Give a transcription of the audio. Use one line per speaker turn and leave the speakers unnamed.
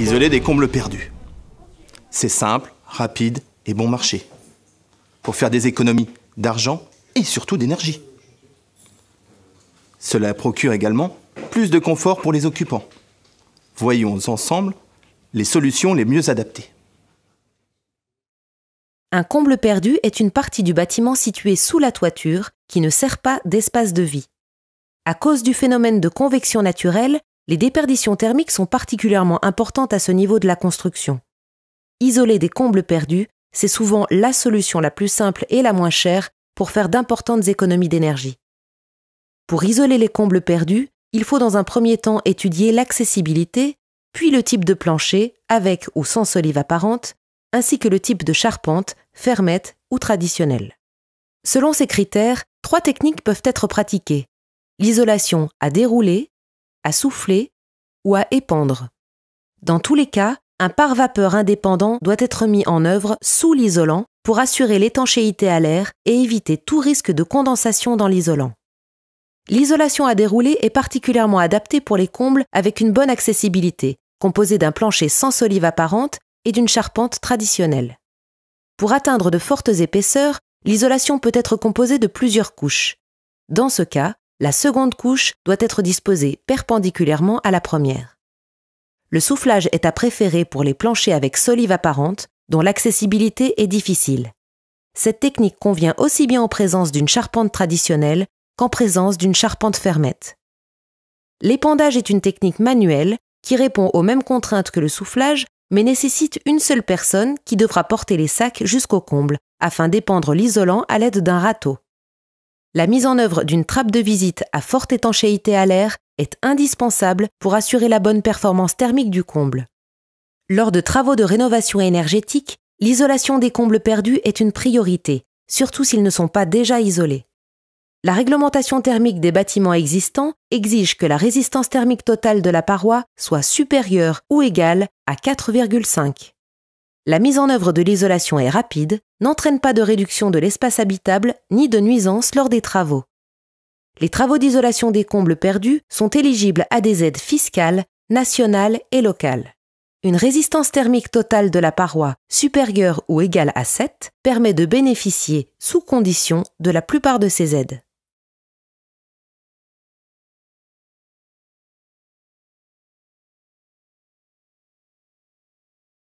Isoler des combles perdus. C'est simple, rapide et bon marché. Pour faire des économies d'argent et surtout d'énergie. Cela procure également plus de confort pour les occupants. Voyons ensemble les solutions les mieux adaptées.
Un comble perdu est une partie du bâtiment située sous la toiture qui ne sert pas d'espace de vie. À cause du phénomène de convection naturelle, les déperditions thermiques sont particulièrement importantes à ce niveau de la construction. Isoler des combles perdus, c'est souvent la solution la plus simple et la moins chère pour faire d'importantes économies d'énergie. Pour isoler les combles perdus, il faut dans un premier temps étudier l'accessibilité, puis le type de plancher, avec ou sans solive apparente, ainsi que le type de charpente, fermette ou traditionnelle. Selon ces critères, trois techniques peuvent être pratiquées. L'isolation à dérouler, à souffler ou à épandre. Dans tous les cas, un pare-vapeur indépendant doit être mis en œuvre sous l'isolant pour assurer l'étanchéité à l'air et éviter tout risque de condensation dans l'isolant. L'isolation à dérouler est particulièrement adaptée pour les combles avec une bonne accessibilité, composée d'un plancher sans solive apparente et d'une charpente traditionnelle. Pour atteindre de fortes épaisseurs, l'isolation peut être composée de plusieurs couches. Dans ce cas, la seconde couche doit être disposée perpendiculairement à la première. Le soufflage est à préférer pour les planchers avec solives apparente dont l'accessibilité est difficile. Cette technique convient aussi bien en présence d'une charpente traditionnelle qu'en présence d'une charpente fermette. L'épandage est une technique manuelle qui répond aux mêmes contraintes que le soufflage mais nécessite une seule personne qui devra porter les sacs jusqu'au comble afin d'épandre l'isolant à l'aide d'un râteau. La mise en œuvre d'une trappe de visite à forte étanchéité à l'air est indispensable pour assurer la bonne performance thermique du comble. Lors de travaux de rénovation énergétique, l'isolation des combles perdus est une priorité, surtout s'ils ne sont pas déjà isolés. La réglementation thermique des bâtiments existants exige que la résistance thermique totale de la paroi soit supérieure ou égale à 4,5 la mise en œuvre de l'isolation est rapide, n'entraîne pas de réduction de l'espace habitable ni de nuisance lors des travaux. Les travaux d'isolation des combles perdus sont éligibles à des aides fiscales, nationales et locales. Une résistance thermique totale de la paroi supérieure ou égale à 7 permet
de bénéficier, sous condition, de la plupart de ces aides.